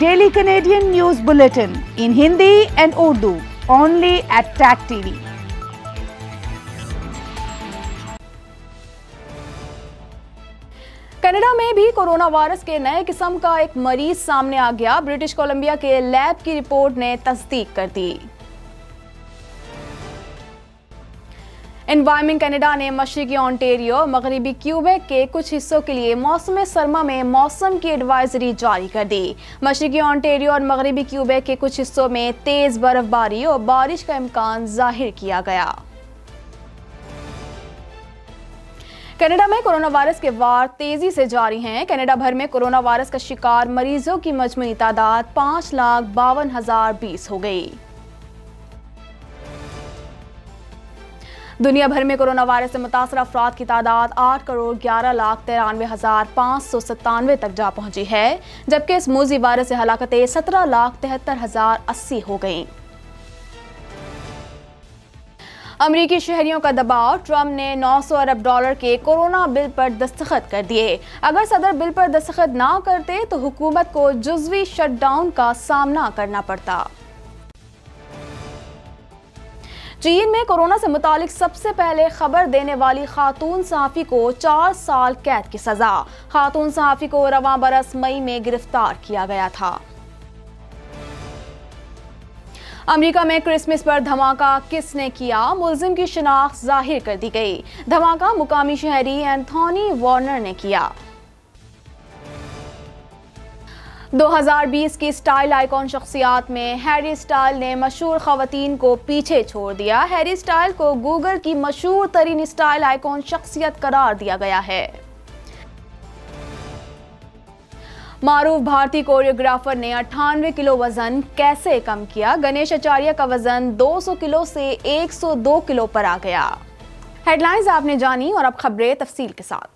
Daily Canadian news bulletin in Hindi and Urdu only at Tag TV Canada में भी corona virus के नए किस्म का एक मरीज सामने आ गया ब्रिटिश कोलंबिया के लैब की रिपोर्ट ने तस्दीक कर दी इन्वायरमेंट कनाडा ने मशरकी ऑन्टेरियो मगरबी क्यूबेक के कुछ हिस्सों के लिए मौसम सरमा में मौसम की एडवाइजरी जारी कर दी मशरकी ऑन्टेरियो और मगरबी क्यूबेक के कुछ हिस्सों में तेज़ बर्फबारी और बारिश का इम्कान जाहिर किया गया कनाडा में कोरोना वायरस के वार तेजी से जारी हैं कनाडा भर में कोरोना वायरस का शिकार मरीजों की मजमू तादाद पाँच लाख बावन हजार बीस हो गई दुनिया भर में कोरोना वायरस से मुतासर अफराद की तादाद आठ करोड़ ग्यारह लाख तिरानवे हज़ार पाँच सौ सत्तानवे तक जा पहुंची है जबकि इस मोजी वायरस से हलाकतें सत्रह लाख तिहत्तर हज़ार अस्सी हो गई अमरीकी शहरियों का दबाव ट्रम्प ने 900 अरब डॉलर के कोरोना बिल पर दस्तखत कर दिए अगर सदर बिल पर दस्तखत ना करते तो हुकूमत को जुजवी शटडाउन का सामना करना पड़ता चीन में कोरोना से मुतालिक सबसे पहले खबर देने वाली खातून सहाफ़ी को चार साल कैद की सज़ा खातून सहाफ़ी को रवा बरस मई में गिरफ्तार किया गया था अमेरिका में क्रिसमस पर धमाका किसने किया मुलजिम की शिनाख्त जाहिर कर दी गई धमाका मुकामी शहरी एंथोनी वार्नर ने किया 2020 की स्टाइल आइकॉन शख्सियात में हैरी स्टाइल ने मशहूर खातन को पीछे छोड़ दिया हैरी स्टाइल को गूगल की मशहूर तरीन स्टाइल आइकॉन शख्सियत करार दिया गया है मारूफ भारतीय कोरियोग्राफर ने अट्ठानवे किलो वजन कैसे कम किया गणेश आचार्य का वजन 200 किलो से 102 किलो पर आ गया हेडलाइंस आपने जानी और अब खबरें तफसील के साथ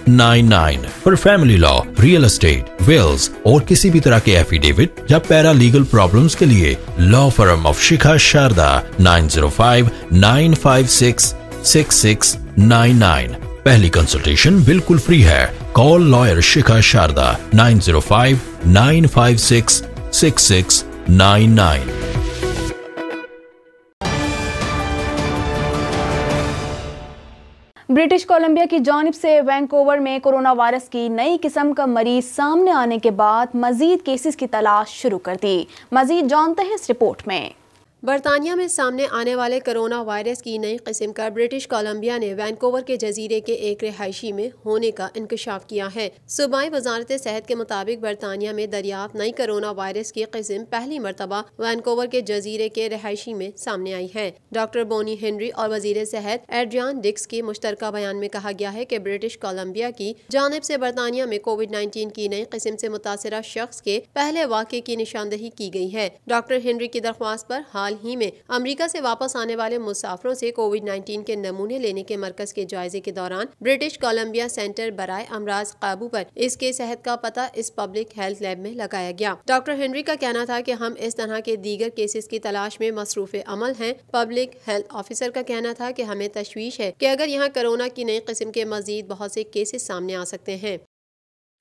for family law real estate wills और किसी भी तरह के एफिडेविट या पैरा लीगल प्रॉब्लम के लिए law forum of Shikha Sharda nine zero five nine five six six six nine nine पहली कंसल्टेशन बिल्कुल फ्री है call lawyer Shikha Sharda nine zero five nine five six six six nine nine British Columbia की जानब से Vancouver में corona virus की नई किस्म का मरीज सामने आने के बाद मजीद केसेस की तलाश शुरू कर दी मजीद जानते हैं इस रिपोर्ट में बरतानिया में सामने आने वाले कोरोना वायरस की नई किस्म का ब्रिटिश कोलंबिया ने वैनकोवर के जजीरे के एक रिहायशी में होने का इंकशाफ किया है सुबह वजारत सेहत के मुताबिक बरतानिया में दरियाफ्त नई कोरोना वायरस की किस्म पहली मरतबा वैनकोवर के जजीरे के रिहायशी में सामने आई है डॉक्टर बोनी हेनरी और वजीर सेहत एड्रियान डिक्स के मुश्तर बयान में कहा गया है की ब्रिटिश कोलम्बिया की जानब ऐसी बरतानिया में कोविड नाइन्टीन की नई किस्म ऐसी मुतासर शख्स के पहले वाक़े की निशानदही की गयी है डॉक्टर हेनरी की दरख्वास्त आरोप हाल हाल ही में अमेरिका से वापस आने वाले मुसाफरों से कोविड 19 के नमूने लेने के मरकज के जायजे के दौरान ब्रिटिश कोलम्बिया सेंटर बराए अमराज काबू पर इसके सेहत का पता इस पब्लिक हेल्थ लैब में लगाया गया डॉक्टर हेनरी का कहना था की हम इस तरह के दीगर केसेस की तलाश में मसरूफ अमल है पब्लिक हेल्थ ऑफिसर का कहना था की हमें तश्वीश है की अगर यहाँ कोरोना की नई किस्म के मजीद बहुत से केसेस सामने आ सकते हैं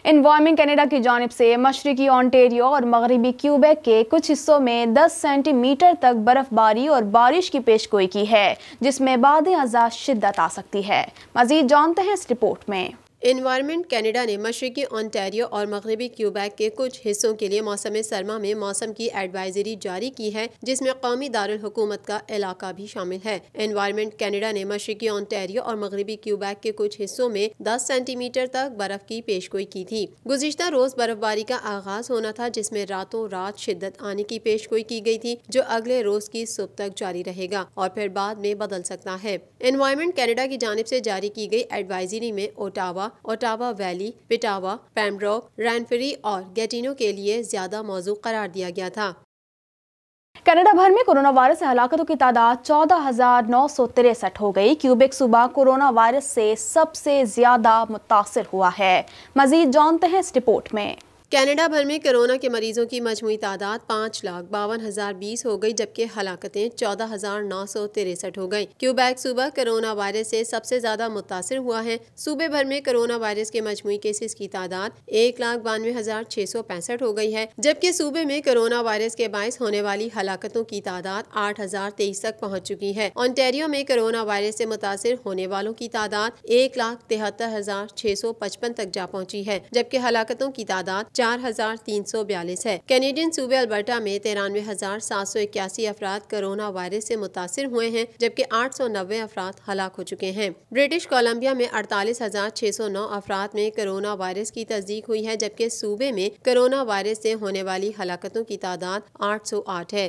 इन्वायरमेंट कनाडा की जानब से मशरकी ऑनटेरियो और मगरबी क्यूबेक के कुछ हिस्सों में 10 सेंटीमीटर तक बर्फबारी और बारिश की पेशगोई की है जिसमें बाद आज़ा शिद्दत आ सकती है मजीद जानते हैं इस रिपोर्ट में इन्वायरमेंट कनाडा ने मशरकी ओंटारियो और मगरबी क्यूबैक के कुछ हिस्सों के लिए मौसम सरमा में मौसम की एडवाइजरी जारी की है जिसमें कौमी दारकूमत का इलाका भी शामिल है इन्वायरमेंट कनाडा ने मशरकी ओंटारियो और मगरबी क्यूबैक के कुछ हिस्सों में दस सेंटीमीटर तक बर्फ की पेशगोई की थी गुजशत रोज बर्फबारी का आगाज होना था जिसमे रातों रात शिद्दत आने की पेशगोई की गयी थी जो अगले रोज की सुबह तक जारी रहेगा और फिर बाद में बदल सकता है इन्वायरमेंट कैनेडा की जानब ऐसी जारी की गयी एडवाइजरी में Ottawa Ottawa valley Petawawa Pembroke Renfrew और गैटिनो के लिए ज्यादा मौजू करार दिया गया था कनाडा भर में कोरोना वायरस से हलाकतों की तादाद चौदह हजार नौ सौ तिरसठ हो गई क्यूबेक सूबा कोरोना वायरस से सबसे ज्यादा मुतासर हुआ है मजीद जानते हैं इस रिपोर्ट में कनाडा भर में कोरोना के मरीजों की मजमू तादाद पाँच लाख बावन हज़ार बीस हो गई जबकि हलाकतें चौदह हज़ार नौ सौ तिरसठ हो गयी क्यूबैक सूबा कोरोना वायरस से सबसे ज़्यादा मुतासर हुआ है सूबे भर में कोरोना वायरस के मजमू केसेस की तादाद एक लाख बानवे हज़ार छह सौ पैंसठ हो गई है जबकि सूबे में कोरोना वायरस के बायस होने वाली हलाकतों की तादाद आठ हज़ार तेईस तक पहुँच चुकी है ऑनटेरियो में कोरोना वायरस से मुतासर होने वालों की तादाद एक लाख तिहत्तर हज़ार छह सौ पचपन तक जा पहुँची है जबकि हलाकतों की तादाद चार हजार तीन सौ बयालीस है कैनेडियन सूबे अल्बर्टा में तिरानवे हजार सात सौ इक्यासी अफराद कोरोना वायरस से मुतासर हुए हैं जबकि आठ सौ नब्बे अफराद हलाक हो चुके हैं ब्रिटिश कोलम्बिया में अड़तालीस हजार छह सौ नौ अफराद में कोरोना वायरस की तस्दीक हुई है जबकि सूबे में कोरोना वायरस से होने वाली हलाकतों की तादाद आठ सौ आठ है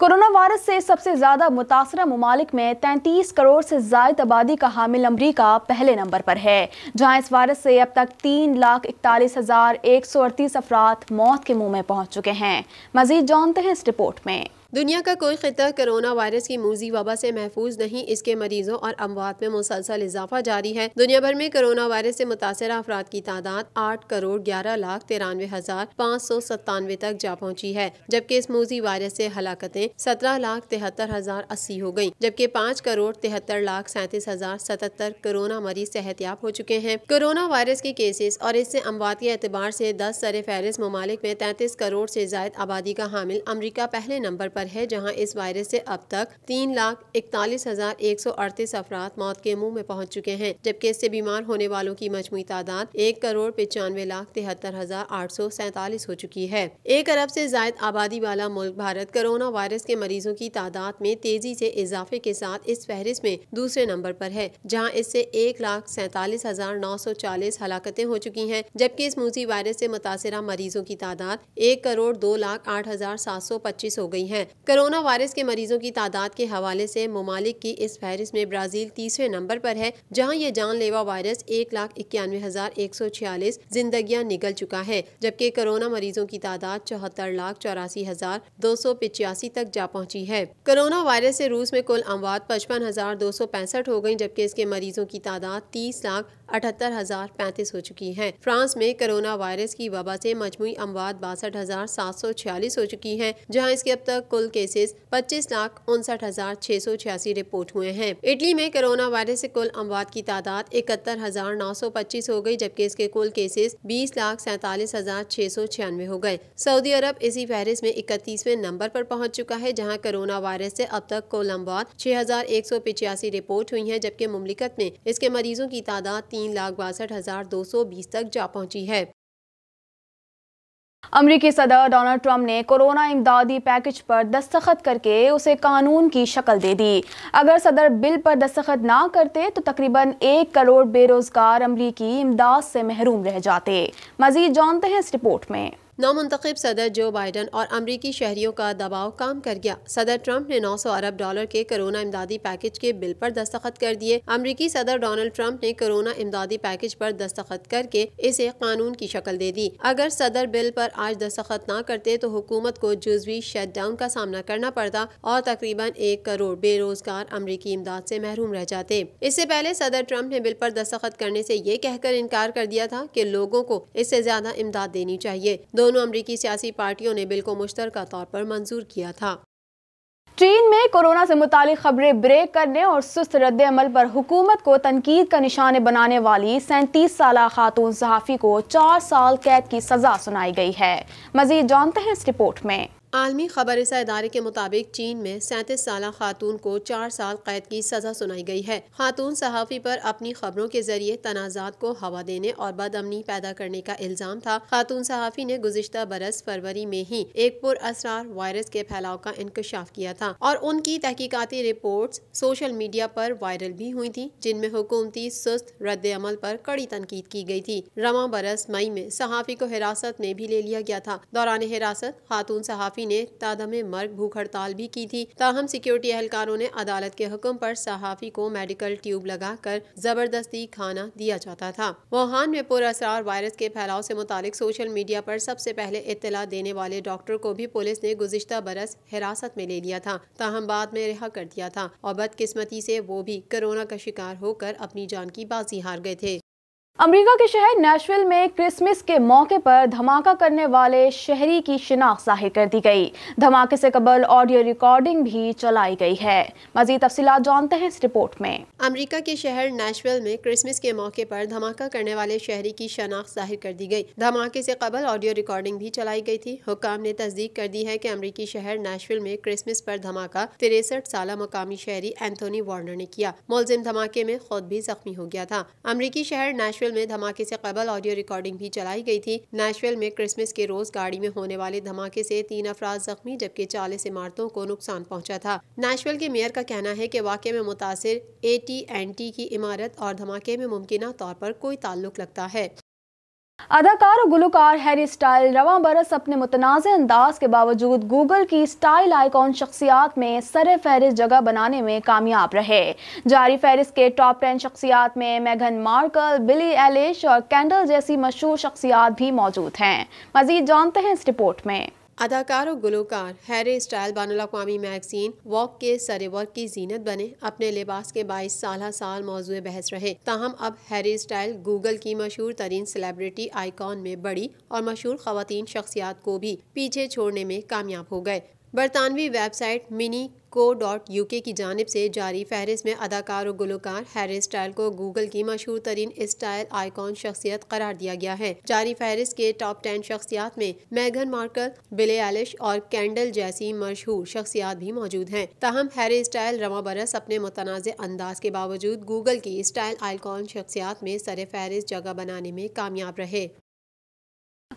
कोरोना वायरस से सबसे ज्यादा मुतासर ममालिक में 33 करोड़ से जायद आबादी का हामिल अमरीका पहले नंबर पर है जहां इस वायरस से अब तक तीन लाख इकतालीस हजार एक सौ अड़तीस अफराद मौत के मुंह में पहुंच चुके हैं मजीद जानते हैं इस रिपोर्ट में दुनिया का कोई खिता कोरोना वायरस की मूजी वबा से महफूज नहीं इसके मरीजों और अमवात में मुसलसल इजाफा जारी है दुनिया भर में कोरोना वायरस से मुतासर अफराद की तादाद आठ करोड़ ग्यारह लाख तिरानवे हजार पाँच सौ सत्तानवे तक जा पहुँची है जबकि इस मूजी वायरस से हलाकतें सत्रह लाख तिहत्तर हजार अस्सी हो गयी जबकि पाँच करोड़ तिहत्तर लाख सैंतीस हजार सतहत्तर कोरोना मरीज सेहतियाब हो चुके हैं कोरोना वायरस के केसेस और इससे अमवात के एतबार से दस सर फहरिस्त ममालिक में तैंतीस करोड़ से जायद आबादी का हामिल अमरीका पहले नंबर पर पर है जहां इस वायरस से अब तक तीन लाख इकतालीस हजार एक सौ अड़तीस अफराद मौत के मुंह में पहुंच चुके हैं जबकि इससे बीमार होने वालों की मजमू तादाद एक करोड़ पचानवे लाख तिहत्तर हजार आठ सौ सैतालीस हो चुकी है एक अरब से जायद आबादी वाला मुल्क भारत कोरोना वायरस के मरीजों की तादाद में तेजी से इजाफे के साथ इस फहरिस्त में दूसरे नंबर पर है जहाँ इससे एक लाख सैतालीस हजार नौ सौ चालीस हलाकते हो चुकी हैं जबकि इस मूसी वायरस से मुतासर मरीजों की तादाद एक करोड़ दो लाख आठ हजार सात सौ पच्चीस हो गई है कोरोना वायरस के मरीजों की तादाद के हवाले से ममालिक की इस फहरिस्त में ब्राज़ील तीसरे नंबर पर है जहाँ ये जानलेवा वायरस एक लाख इक्यानवे हजार एक सौ छियालीस जिंदगियाँ निकल चुका है जबकि कोरोना मरीजों की तादाद चौहत्तर लाख चौरासी हजार दो सौ पिचासी तक जा पहुँची है कोरोना वायरस से रूस में कुल अमवात पचपन हजार दो सौ पैंसठ हो गयी जबकि इसके मरीजों की तादाद तीस लाख अठहत्तर हजार पैंतीस हो चुकी है फ्रांस में कोरोना वायरस की वबा ऐसी मजमू अमवात बासठ हजार सात सौ छियालीस हो चुकी है जहाँ इसके अब तक कुल केसेस पच्चीस लाख उनसठ हजार छह सौ छियासी रिपोर्ट हुए हैं इटली में कोरोना वायरस ऐसी कुल अमवात की तादाद इकहत्तर हजार नौ सौ पच्चीस हो गयी जबकि इसके कुल केसेस बीस लाख सैतालीस हजार छह सौ छियानवे हो गए सऊदी अरब इसी फहरिस्त में इकतीसवें नंबर आरोप पहुँच चुका है जहाँ कोरोना वायरस ऐसी अब तक कुल अमवात छह हजार एक सौ पिचासी रिपोर्ट हुई है जबकि मुमलिकत में इसके मरीजों की तादाद तीन तीन लाख बासठ हज़ार दो सौ बीस तक जा पहुंची है अमरीकी सदर डोनाल्ड ट्रंप ने कोरोना इमदादी पैकेज पर दस्तखत करके उसे कानून की शक्ल दे दी अगर सदर बिल पर दस्तखत ना करते तो तकरीबन एक करोड़ बेरोज़गार अमरीकी इमदाद से महरूम रह जाते मजीद जानते हैं इस रिपोर्ट में नौ मंतखब सदर जो बाइडन और अमरीकी शहरियों का दबाव काम कर गया सदर ट्रंप ने 900 अरब डॉलर के कोरोना इमदादी पैकेज के बिल पर दस्तखत कर दिए अमरीकी सदर डोनाल्ड ट्रंप ने कोरोना इमदादी पैकेज पर दस्तखत करके इसे कानून की शक्ल दे दी अगर सदर बिल पर आज दस्तखत न करते तो हुकूमत को जुजवी शट डाउन का सामना करना पड़ता और तकरीबन एक करोड़ बेरोजगार अमरीकी इमदाद से महरूम रह जाते इससे पहले सदर ट्रंप ने बिल पर दस्तखत करने से ये कहकर इनकार कर दिया था कि लोगों को इससे ज्यादा इमदाद देनी चाहिए दोनों अमरीकी सियासी पार्टियों ने बिल को मुश्तर तौर पर मंजूर किया था चीन में कोरोना से मुतल खबरें ब्रेक करने और सुस्त रद्दमल पर हुकूमत को तनकीद का निशाने बनाने वाली सैंतीस साल खातून सहाफ़ी को चार साल कैद की सज़ा सुनाई गई है मजीद जानते हैं इस रिपोर्ट में आलमी खबर इदारे के मुताबिक चीन में सैंतीस साल खातून को चार साल कैद की सजा सुनाई गई है खातून सहाफ़ी पर अपनी खबरों के जरिए तनाजात को हवा देने और बदअमनी पैदा करने का इल्ज़ाम था खातून सहाफ़ी ने गुजशत बरस फरवरी में ही एक असरार वायरस के फैलाव का इंकशाफ किया था और उनकी तहकीकती रिपोर्ट सोशल मीडिया पर वायरल भी हुई थी जिनमें हुकूमती सुस्त रद्द अमल पर कड़ी तनकीद की गई थी रवा बरस मई में सहाफ़ी को हिरासत में भी ले लिया गया था दौरान हिरासत खातून सहाफ़ी एसएसपी ने तादम मर्ग भूख हड़ताल भी की थी ताहम सिक्योरिटी एहलकारों ने अदालत के हुक्म पर सहाफ़ी को मेडिकल ट्यूब लगाकर जबरदस्ती खाना दिया जाता था वुहान में पुरअसरार वायरस के फैलाव से मुतालिक सोशल मीडिया पर सबसे पहले इतला देने वाले डॉक्टर को भी पुलिस ने गुजशत बरस हिरासत में ले लिया था ताहम बाद में रिहा कर दिया था और बदकिस्मती से वो भी कोरोना का शिकार होकर अपनी जान की बाजी हार गए थे अमेरिका के शहर नेशविल में क्रिसमस के मौके पर धमाका करने वाले शहरी की शिनाख्त जाहिर कर दी गई धमाके से कबल ऑडियो रिकॉर्डिंग भी चलाई गई है मजीद तफसी जानते हैं इस रिपोर्ट में अमेरिका के शहर नेशविल में क्रिसमस के मौके पर धमाका करने वाले शहरी की शनाख्त जाहिर कर दी गई धमाके से कबल ऑडियो रिकॉर्डिंग भी चलाई गई थी हुकाम ने तस्दीक कर दी है की अमरीकी शहर नेशविल में क्रिसमस पर धमाका तिरसठ साल मकामी शहरी एंथोनी वार्नर ने किया मुलजिम धमाके में खुद भी जख्मी हो गया था अमरीकी शहर नेशविल नैशविल में धमाके से कबल ऑडियो रिकॉर्डिंग भी चलाई गई थी नैशविल में क्रिसमस के रोज गाड़ी में होने वाले धमाके से तीन अफराज जख्मी जबकि चालीस इमारतों को नुकसान पहुंचा था नैशविल के मेयर का कहना है कि वाक्य में मुतासर ए टी एंड टी की इमारत और धमाके में मुमकिन तौर पर कोई ताल्लुक लगता है अदाकार और गुलकार हैरी स्टाइल रवा बरस अपने मुतनाज़ अंदाज के बावजूद गूगल की स्टाइल आइकॉन शख्सियात में सर फहरिस्त जगह बनाने में कामयाब रहे जारी फहरिस्त के टॉप टेन शख्सियात में मेघन मार्कल बिली एलिश और कैंडल जैसी मशहूर शख्सियात भी मौजूद हैं मजीद जानते हैं इस रिपोर्ट में अदाकार और गुलकार हैरी स्टाइल बानुल अवी मैगजीन वॉक के सरेवर की जीनत बने अपने लिबास के बाईस साल साल मौजू बहस रहे ताहम अब हैरी स्टाइल गूगल की मशहूर तरीन सेलेब्रिटी आइकॉन में बड़ी और मशहूर खातन शख्सियात को भी पीछे छोड़ने में कामयाब हो गए बरतानवी website money co dot U K की जानब से जारी फहरिस्त में अदाकार और गुलकार हेयर स्टाइल को गूगल की मशहूर तरीन स्टाइल आईकॉन शख्सियत करार दिया गया है जारी फहरिस्त के टॉप टेन शख्सियात में मैगन मार्कल बिले एलिश और कैंडल जैसी मशहूर शख्सियात भी मौजूद हैं तहम हेयर स्टाइल रवा बरस अपने मुतनाज़ अंदाज के बावजूद गूगल की स्टाइल आईकॉन शख्सियात में सर फहरिस्त जगह बनाने में कामयाब रहे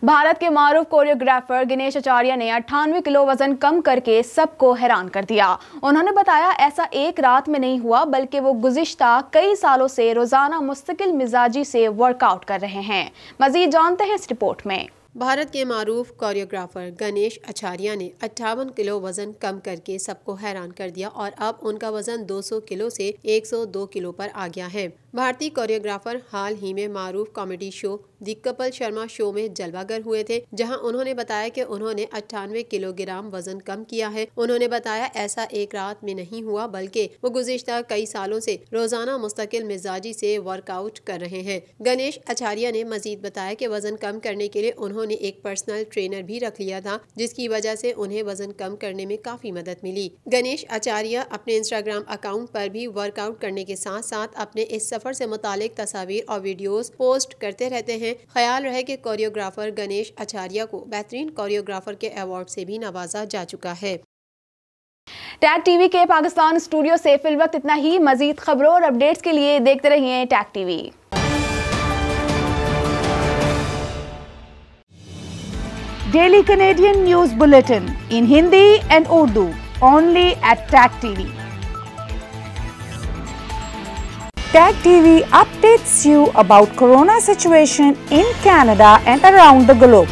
भारत के मारूफ कोरियोग्राफर गणेश आचार्य ने अट्ठानवे किलो वजन कम करके सबको हैरान कर दिया उन्होंने बताया ऐसा एक रात में नहीं हुआ बल्कि वो गुजश्ता कई सालों से रोजाना मुस्तकिल मिजाजी से वर्कआउट कर रहे हैं मजीद जानते हैं इस रिपोर्ट में भारत के मारूफ कोरियोग्राफर गणेश आचार्य ने अट्ठावन किलो वज़न कम करके सबको हैरान कर दिया और अब उनका वज़न 200 किलो से 102 किलो पर आ गया है भारतीय कोरियोग्राफर हाल ही में मारूफ comedy show the Kapil Sharma show में जलवागर हुए थे जहां उन्होंने बताया कि उन्होंने अट्ठानवे किलोग्राम वजन कम किया है उन्होंने बताया ऐसा एक रात में नहीं हुआ बल्कि वो गुजशत कई सालों से रोजाना मुस्तकिल मिजाजी से वर्कआउट कर रहे हैं गणेश आचार्य ने मजीद बताया कि वजन कम करने के लिए उन्होंने एक पर्सनल ट्रेनर भी रख लिया था जिसकी वजह से उन्हें वजन कम करने में काफी मदद मिली गणेश आचार्य अपने इंस्टाग्राम अकाउंट पर भी वर्कआउट करने के साथ साथ अपने इस सफ़र से मुतालिक तस्वीर और वीडियोस पोस्ट करते रहते हैं ख्याल रहे कि कोरियोग्राफर गणेश आचार्य को बेहतरीन कोरियोग्राफर के अवार्ड से भी नवाजा जा चुका है टैग टीवी के पाकिस्तान स्टूडियो से फिल वक्त इतना ही मजीद खबरों और अपडेट्स के लिए देखते रहिए Tag TV daily Canadian news bulletin in Hindi and Urdu only at Tag TV Tag TV updates you about corona situation in Canada and around the globe.